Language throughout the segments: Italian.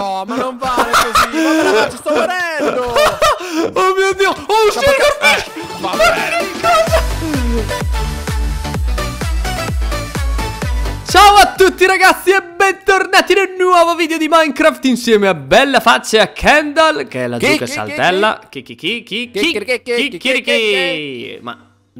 no, ma non vale così. Ma me la faccio, sto morendo. oh mio dio. Oh, un sugarfish. Eh, ma che cosa? Ciao a tutti ragazzi e bentornati nel nuovo video di Minecraft insieme a Bella Faccia e a Kendall che è la zucca saltella. Chi chi chi chi chi chi chi chi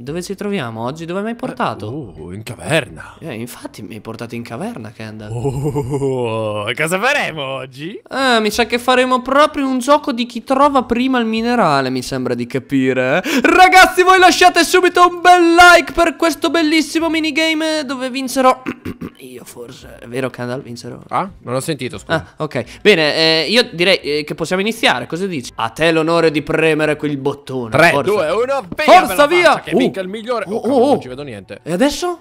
dove ci troviamo oggi? Dove mi hai eh, portato? oh, in caverna. Eh, infatti mi hai portato in caverna, Kendall. Oh, cosa faremo oggi? Eh, mi sa che faremo proprio un gioco di chi trova prima il minerale, mi sembra di capire. Ragazzi, voi lasciate subito un bel like per questo bellissimo minigame dove vincerò... io forse. È vero che Andal vincerò. Ah, non ho sentito, scusa. Ah, ok. Bene, eh, io direi eh, che possiamo iniziare. Cosa dici? A te l'onore di premere quel bottone. 3, 2, 1, via! Forza, via! Faccia, che uh, vinca il migliore. Uh, oh, oh, oh, non ci vedo uh. niente. E adesso?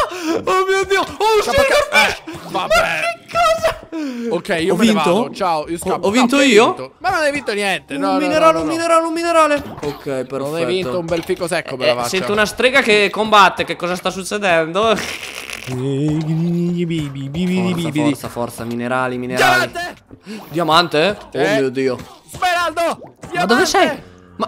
Oh mio dio! Oh, Silverfish! Eh, vabbè! Ok, io ho vinto? Vado. Ciao, io scappo. Ho, ho vinto no, io? Vinto. Ma non hai vinto niente. No, un no, minerale, un minerale, un minerale. Ok, perfetto. Non hai vinto un bel fico secco, però. Eh, sento una strega che combatte. Che cosa sta succedendo? Forza, forza, forza, minerali, minerali. Diamante? Diamante? Oh eh, mio dio. Speraldo! Diamante! Ma dove sei? Ma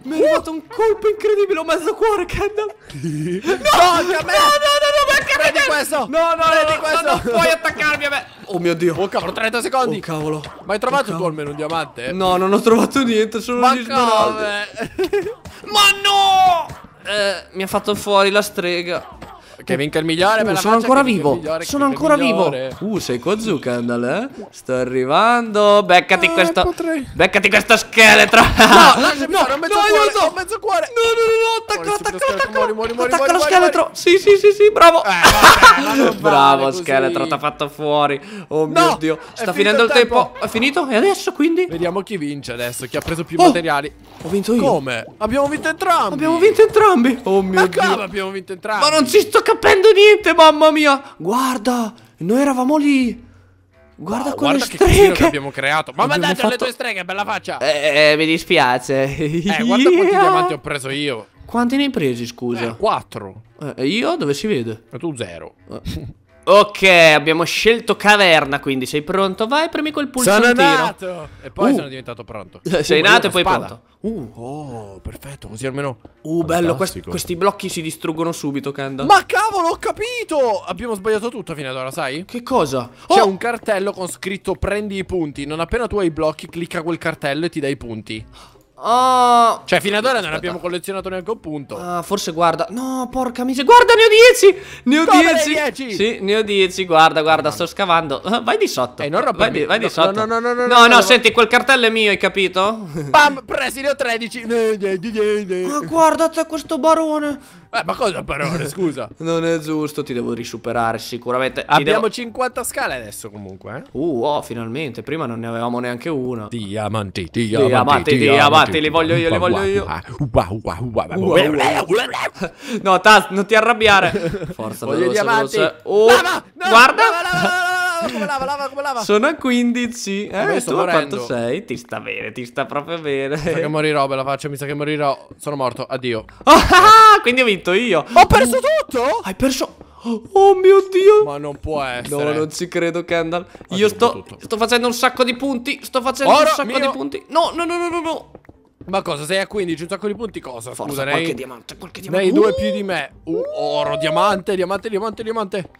Mi è arrivato un colpo incredibile, ho mezzo cuore, Kendall. No, no, no, no, no, becca me. Prendi questo. No, no, prendi questo. non puoi attaccarmi a me. Oh mio Dio. Oh cavolo, 30 secondi. Oh cavolo. Ma hai trovato oh, tu almeno un diamante? No, non ho trovato niente, solo Ma gli smeraldi. Ma no! Eh, mi ha fatto fuori la strega. Che vinca il migliore. Uh, sono ancora vivo. Migliore, sono ancora vivo. Uh, sei Kozu Kendall, eh? Sto arrivando. Beccati eh, questo. Potrei... Beccati questo scheletro. No, no, no, no, mezzo no, cuore, aiuto. No, no, no, no. Attacca, attacca, attacca. attacca lo scheletro. Muori. Sì, sì, sì, sì, bravo. Eh, bravo, così. scheletro. T'ha fatto fuori. Oh mio dio. Sta finendo il tempo. tempo. È finito? E adesso quindi? Vediamo chi vince adesso. Chi ha preso più oh, materiali. Ho vinto io. Come? Abbiamo vinto entrambi. Abbiamo vinto entrambi. Oh mio dio. Ma come abbiamo vinto entrambi? Ma non ci sto capendo niente, mamma mia. Guarda, noi eravamo lì. Guarda wow, quelle guarda streghe che, abbiamo creato. Ma mandate fatto... le tue streghe, bella faccia. Eh, eh, eh mi dispiace. Eh, guarda yeah. quanti diamanti ho preso io. Quanti ne hai presi, scusa? Eh, quattro. Eh, e eh, io dove si vede? E tu zero. Eh. Ok, abbiamo scelto caverna, quindi sei pronto? Vai, premi quel pulsantino. Sono nato! E poi uh. sono diventato pronto. Sei uh, nato e poi spada. pronto. Uh, oh, perfetto, così almeno... Uh, bello, quest questi blocchi si distruggono subito, Kanda. Ma cavolo, ho capito! Abbiamo sbagliato tutto fino ad ora, sai? Che cosa? C'è oh. un cartello con scritto prendi i punti. Non appena tu hai i blocchi, clicca quel cartello e ti dai i punti. Oh. Cioè, fino ad ora non abbiamo collezionato neanche un punto. Ah, forse guarda. No, porca miseria. Guarda, ne ho 10. Ne ho 10. Sì, ne ho 10. Guarda, guarda, sto scavando. Vai di sotto. Eh, non vai, di, vai no, di sotto. No, no, no, no. No, no, no, no senti, quel cartello è mio, hai capito? Pam, presi, ne ho 13. Ma ah, guardate questo barone. Eh, ma cosa barone, scusa? non è giusto, ti devo risuperare sicuramente. Abbiamo devo... 50 scale adesso comunque, eh? Uh, oh, finalmente. Prima non ne avevamo neanche uno. Diamanti, diamanti, diamanti. diamanti. diamanti Guardate, le voglio io, le voglio io. No, Taz, non ti arrabbiare. Forza, voglio veloce, veloce. Oh, lava, no, guarda. Lava, lava, lava, come lava, Sono a 15. Eh, tu quanto sei? Ti sta bene, ti sta proprio bene. Mi sa che morirò, bella faccia, mi sa che morirò. Sono morto, addio. Oh, quindi ho vinto io. Ho perso uh, tutto? Hai perso... Oh mio dio Ma non può essere No non ci credo Kendall Io sto, sto facendo un sacco di punti Sto facendo Ora, un sacco mio. di punti No no no no no, no. Ma cosa, sei a 15, un sacco di punti cosa? Scusa, Forza, Scusa, qualche diamante, qualche diamante. Nei due più uh! di me. Uh, oro, diamante, diamante, diamante, diamante.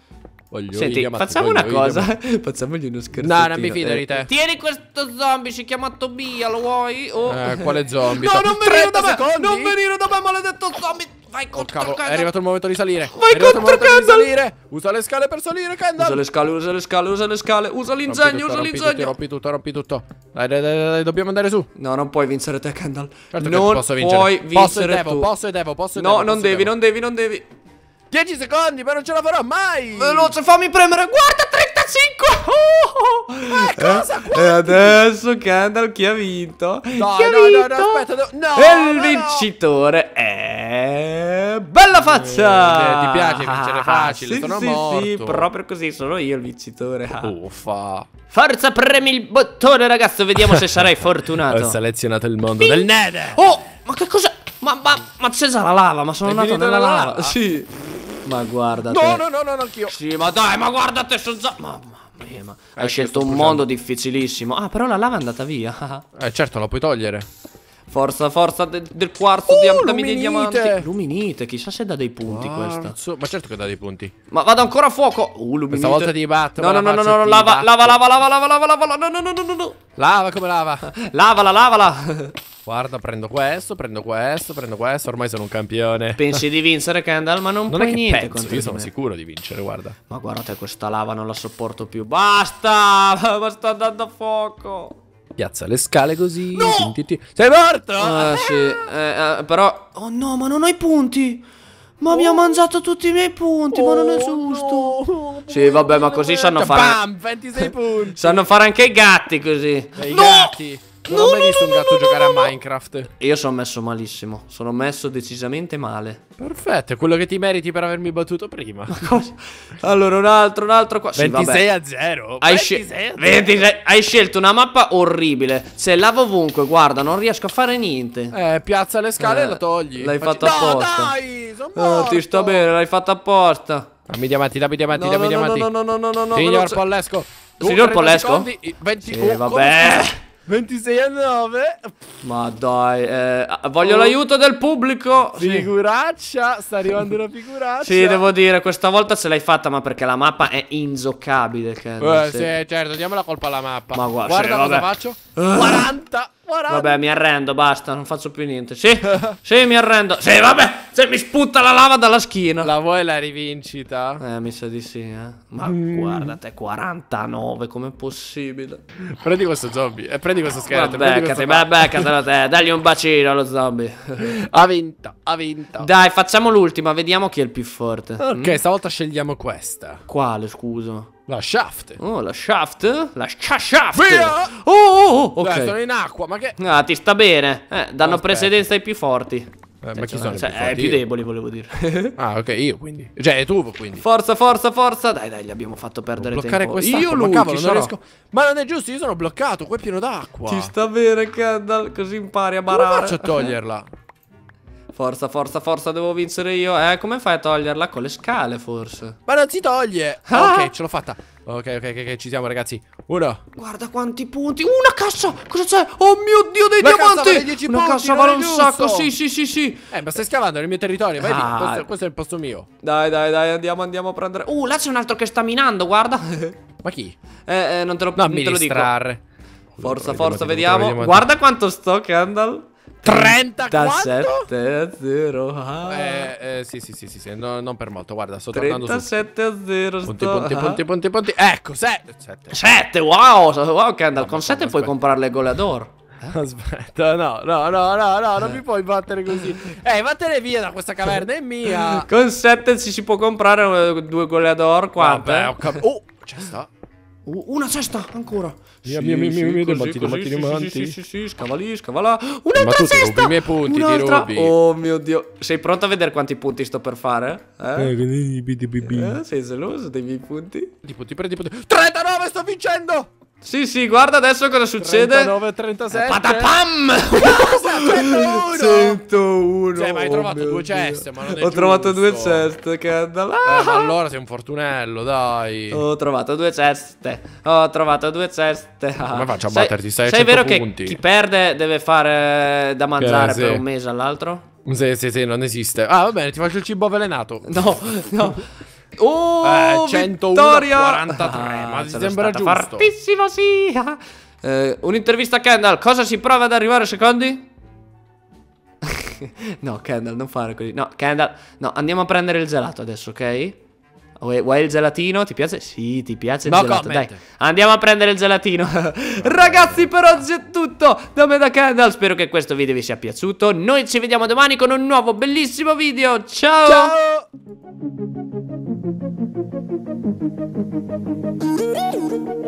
Voglio Senti, facciamo una cosa. Facciamogli uno scherzo. No, non mi fido di te. Eh, tieni questo zombie, ci chiama Tobia, lo vuoi? Oh. Eh, quale zombie? no, non venire da me! Secondi? Non venire da me, maledetto zombie! Vai oh, contro oh, cavolo, È arrivato il momento di salire. Vai contro Kendall. Usa le scale per salire, Kendall. Usa le scale, usa le scale, usa le scale. Usa l'inzegno, usa l'inzegno. Rompi tutto, rompi tutto. Dai, dai, dai, dai, dobbiamo andare su. No, non puoi vincere te, Kendall. Certo non posso vincere. puoi vincere posso e devo, Posso e devo, posso e no, devo. No, non devi, non devi, non devi. 10 secondi, ma non ce la farò mai. Veloce, fammi premere. Guarda, 35. Oh, oh. Eh, eh cosa? E eh, adesso, Kendall, chi ha vinto? No, chi no, ha vinto? no, no, aspetta. No, no, il vincitore è bella faccia! Eh, ti piace vincere facile, sì, sono sì, morto. Sì, proprio così, sono io il vincitore. Uffa. Forza, premi il bottone, ragazzo, vediamo se sarai fortunato. Ho selezionato il mondo del Nether. Oh, ma che cosa... Ma, ma, ma c'è già la lava, ma sono Hai nato nella lava. lava. Sì. Ma guarda No, no, no, no, anch'io. Sì, ma dai, ma guarda te, sono già... Mamma. ma hai eh, scelto un mondo difficilissimo. Ah, però la lava è andata via. eh, certo, la puoi togliere. Forza, forza de del quarzo, uh, dia dammi dei diamanti. Luminite, chissà se dà dei punti quarzo. questa. Ma certo che dà dei punti. Ma vado ancora a fuoco. Uh, luminite. Questa volta ti batto. No, no, no, no, no, lava, lava, lava, lava, lava, lava, lava, lava, no, no, no, no, no. Lava come lava. Lavala, lavala. Guarda, prendo questo, prendo questo, prendo questo. Ormai sono un campione. Pensi di vincere, Kendall? Ma non, non puoi niente. Penso, io sono me. sicuro di vincere, guarda. Ma guarda te, questa lava non la sopporto più. Basta! Ma sta andando a fuoco piazza le scale così. No! Tin, tin, tin. Sei morto! Ah, ah sì. Eh. Eh, eh, però. Oh no, ma non ho i punti! Ma oh. mi ha mangiato tutti i miei punti, oh, ma non è oh, giusto. No. Sì, vabbè, ma così sanno cioè, fare. Bam, 26 punti. sanno fare anche i gatti così. I no! gatti. Non no, ho mai no, visto no, un gatto giocare a Minecraft. Io sono messo malissimo. Sono messo decisamente male. Perfetto, è quello che ti meriti per avermi battuto prima. allora, un altro, un altro qua. 26 sì, a 0. Hai, scel 26. Hai, scelto una mappa orribile. Se lavo ovunque, guarda, non riesco a fare niente. Eh, piazza le scale eh, e la togli. L'hai fatto apposta. No, dai, sono eh, morto. Oh, ti sto bene, l'hai fatto apposta. Dammi diamanti, dammi diamanti, no, dammi no, diamanti. No, no, no, no, no, no. Signor Pollesco. Signor Pollesco? Secondi, 20 sì, vabbè. 26 a 9. Ma dai, eh, voglio oh. l'aiuto del pubblico. Figuraccia, sta arrivando una figuraccia. sì, devo dire, questa volta ce l'hai fatta, ma perché la mappa è inzoccabile. Che eh, sì, certo, diamo la colpa alla mappa. Ma guarda, guarda sì, cosa faccio. 40. Ah. 40. Vabbè, mi arrendo, basta, non faccio più niente. Sì, sì, mi arrendo. Sì, vabbè, se mi sputta la lava dalla schiena. La vuoi la rivincita? Eh, mi sa di sì, eh. Ma mm. guarda 49, com'è possibile? Prendi questo zombie, eh, prendi questo scheletro. Vabbè, beccati, beh, da te, dagli un bacino allo zombie. ha vinto, ha vinto. Dai, facciamo l'ultima, vediamo chi è il più forte. Ok, mm? stavolta scegliamo questa. Quale, scusa? La shaft. Oh, la shaft? La shaft. Via! Oh, oh, oh. oh ok. Dai, sono in acqua, ma che... Ah, ti sta bene. Eh, danno Aspetta. precedenza ai più forti. Eh, ma chi sono? Cioè, più eh, più deboli, volevo dire. ah, ok, io quindi. Cioè, tu quindi. Forza, forza, forza. Dai, dai, gli abbiamo fatto perdere Devo bloccare tempo. Io lo ma cavolo, non riesco. Ma non è giusto, io sono bloccato, qua è pieno d'acqua. Ti sta bene, Kendall, così impari a barare. Come faccio a toglierla? Forza, forza, forza, devo vincere io. Eh, come fai a toglierla? Con le scale, forse. Ma non si toglie! Ah! Ok, ce l'ho fatta. Okay, ok, ok, ok, ci siamo, ragazzi. Uno. Guarda quanti punti. Una cassa! Cosa c'è? Oh mio Dio, dei la diamanti! Cassa vale Una punti, cassa vale un giusto. sacco, sì, sì, sì, sì. Eh, ma stai scavando nel mio territorio, vai ah. Questo, questo, è il posto mio. Dai, dai, dai, andiamo, andiamo a prendere. Uh, là c'è un altro che sta minando, guarda. ma chi? Eh, eh non te lo, posso non te Forza, forza, vediamo. vediamo. Guarda quanto sto, Kendall. 37 a 0. Ah. Eh, eh, sì, sì, sì, sì, sì. No, non per molto. Guarda, sto 37 a 0. Punti, sto... punti, ah. punti, punti, punti. Ecco, 7. 7, wow. Wow, Kendall, con 7 puoi comprare le ad goleador. Aspetta, no, no, no, no, no, non mi puoi battere così. Eh, vattene via da questa caverna, è mia. Con 7 ci si può comprare eh, due goleador. Quante? Vabbè, ho capito. Oh, c'è sta. Una cesta ancora. Via, via, via, via, via, manti, manti, manti. Sì, sì, sì, scava lì, scava là. Un'altra cesta. Ma punti, Un'altra... Oh mio Dio. Sei pronto a vedere quanti punti sto per fare? Eh, eh, eh sei geloso dei miei punti? Di punti, prendi punti. 39 sto vincendo! Sì, sì, guarda adesso cosa succede. 39 37. Eh, patapam! 101. 101. Cioè, ma hai oh trovato oh due chest, Dio. ma non è Ho giusto. trovato due chest, Kendall. Ah. Eh, ma allora sei un fortunello, dai. Ho trovato due chest. Ho trovato due chest. Come faccio a batterti? Stai sei vero punti. che chi perde deve fare da mangiare per, per un mese all'altro? Sì, sì, sì, non esiste. Ah, va bene, ti faccio il cibo avvelenato. No, no. Oh, eh, 143, ma ti ah, sembra giusto. Fortissimo, sì. Eh, un'intervista a Kendall. Cosa si prova ad arrivare secondi? no, Kendall, non fare così. No, Kendall, no, andiamo a prendere il gelato adesso, ok? Vuoi il gelatino? Ti piace? Sì, ti piace il no, gelato. Dai, andiamo a prendere il gelatino. Ragazzi, per oggi è tutto. Da me da Kendall. Spero che questo video vi sia piaciuto. Noi ci vediamo domani con un nuovo bellissimo video. Ciao! Ciao! Thank you.